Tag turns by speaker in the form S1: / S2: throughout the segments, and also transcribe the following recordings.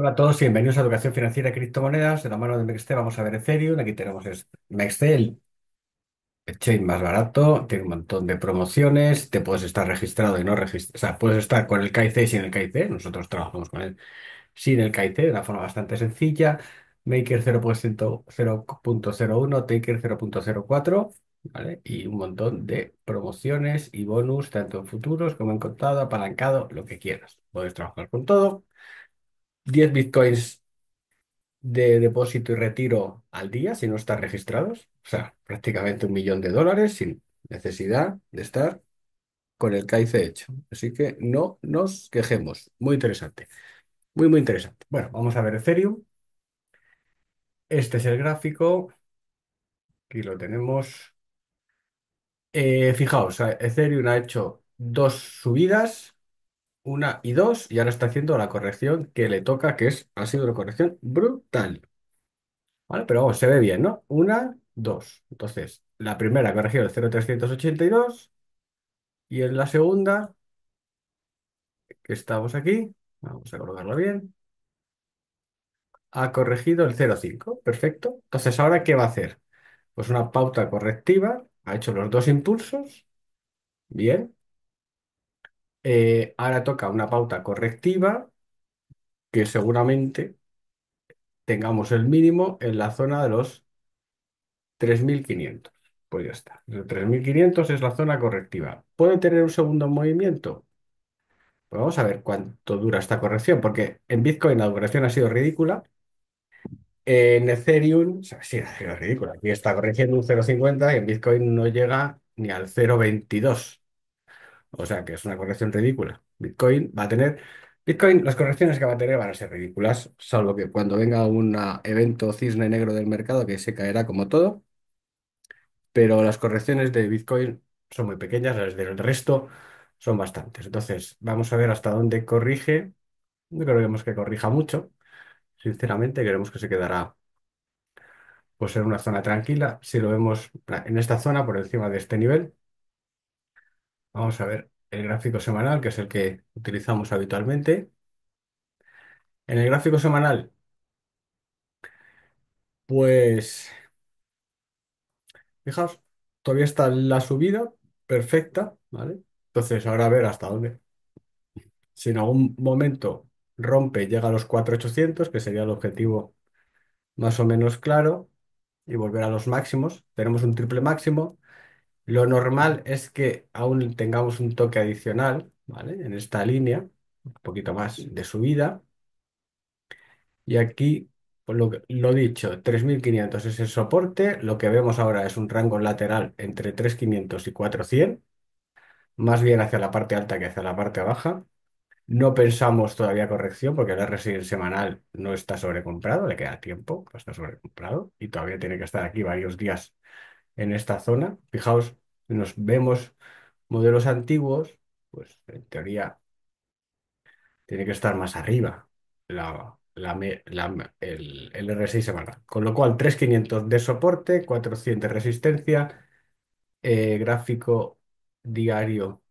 S1: Hola a todos bienvenidos a Educación Financiera y Criptomonedas. De la mano de Mexte vamos a ver Ethereum. Aquí tenemos Mexte, el chain más barato. Tiene un montón de promociones. Te puedes estar registrado y no registrado. O sea, puedes estar con el KIC y sin el KIC. Nosotros trabajamos con él sin el KIC de una forma bastante sencilla. Maker 0.01, Taker 0.04. ¿vale? Y un montón de promociones y bonus, tanto en futuros como en contado, apalancado, lo que quieras. Puedes trabajar con todo. 10 bitcoins de depósito y retiro al día si no están registrados. O sea, prácticamente un millón de dólares sin necesidad de estar con el CAICE hecho. Así que no nos quejemos. Muy interesante. Muy, muy interesante. Bueno, vamos a ver Ethereum. Este es el gráfico. Aquí lo tenemos. Eh, fijaos, Ethereum ha hecho dos subidas una y dos, y ahora está haciendo la corrección que le toca, que es, ha sido una corrección brutal. ¿Vale? Pero vamos, se ve bien, ¿no? Una, dos. Entonces, la primera corregido el 0,382 y en la segunda, que estamos aquí, vamos a colocarlo bien, ha corregido el 0,5. Perfecto. Entonces, ¿ahora qué va a hacer? Pues una pauta correctiva, ha hecho los dos impulsos, bien, eh, ahora toca una pauta correctiva que seguramente tengamos el mínimo en la zona de los 3.500. Pues ya está. 3.500 es la zona correctiva. ¿Puede tener un segundo movimiento? Pues vamos a ver cuánto dura esta corrección, porque en Bitcoin la duración ha sido ridícula. En Ethereum, sí, ha sido ridícula. Aquí está corrigiendo un 0,50 y en Bitcoin no llega ni al 0,22. O sea, que es una corrección ridícula. Bitcoin va a tener... Bitcoin, las correcciones que va a tener van a ser ridículas, salvo que cuando venga un ah, evento cisne negro del mercado que se caerá como todo, pero las correcciones de Bitcoin son muy pequeñas, las del resto son bastantes. Entonces, vamos a ver hasta dónde corrige. No creemos que corrija mucho, sinceramente, queremos que se quedará pues en una zona tranquila. Si lo vemos en esta zona, por encima de este nivel, Vamos a ver el gráfico semanal, que es el que utilizamos habitualmente. En el gráfico semanal, pues, fijaos, todavía está la subida perfecta, ¿vale? Entonces, ahora a ver hasta dónde. Si en algún momento rompe, llega a los 4.800, que sería el objetivo más o menos claro, y volver a los máximos. Tenemos un triple máximo. Lo normal es que aún tengamos un toque adicional, ¿vale? En esta línea, un poquito más de subida. Y aquí, lo, dicho, 3.500 es el soporte. Lo que vemos ahora es un rango lateral entre 3.500 y 400, más bien hacia la parte alta que hacia la parte baja. No pensamos todavía corrección porque el RSI semanal no está sobrecomprado, le queda tiempo, está sobrecomprado y todavía tiene que estar aquí varios días en esta zona. Fijaos, nos vemos modelos antiguos, pues en teoría tiene que estar más arriba la, el, R6 semana Con lo cual, 3500 de soporte, 400 de resistencia, eh, gráfico diario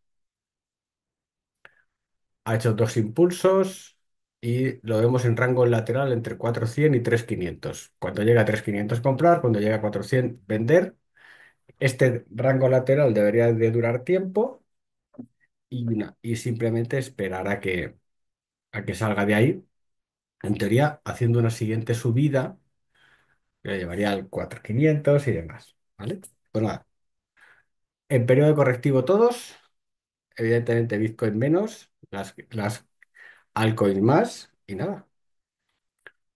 S1: ha hecho dos impulsos y lo vemos en rango lateral entre 400 y 3500. Cuando llega a 3500 comprar, cuando llega a 400 vender este rango lateral debería de durar tiempo y, simplemente esperar a que, a que salga de ahí. En teoría, haciendo una siguiente subida, llevaría al 4500 y demás. en periodo correctivo todos, evidentemente Bitcoin menos, las, las altcoins más y nada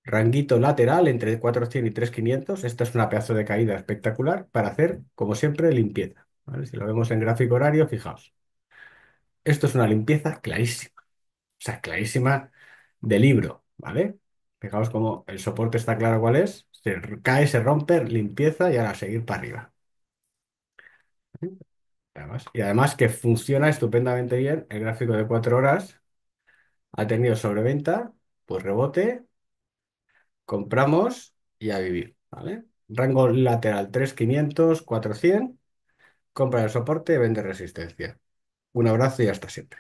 S1: ranguito lateral entre 400 y 3500. Esta es una pedazo de caída espectacular para hacer, como siempre, limpieza. Si lo vemos en gráfico horario, fijaos. Esto es una limpieza clarísima. O sea, clarísima de libro, ¿vale? Fijaos cómo el soporte está claro cuál es. Se cae, se rompe, limpieza y ahora seguir para arriba. y además que funciona estupendamente bien el gráfico de 4 horas. Ha tenido sobreventa, pues rebote, compramos y a vivir, Rango lateral 3500, 400, compra de soporte, vende resistencia. Un abrazo y hasta siempre.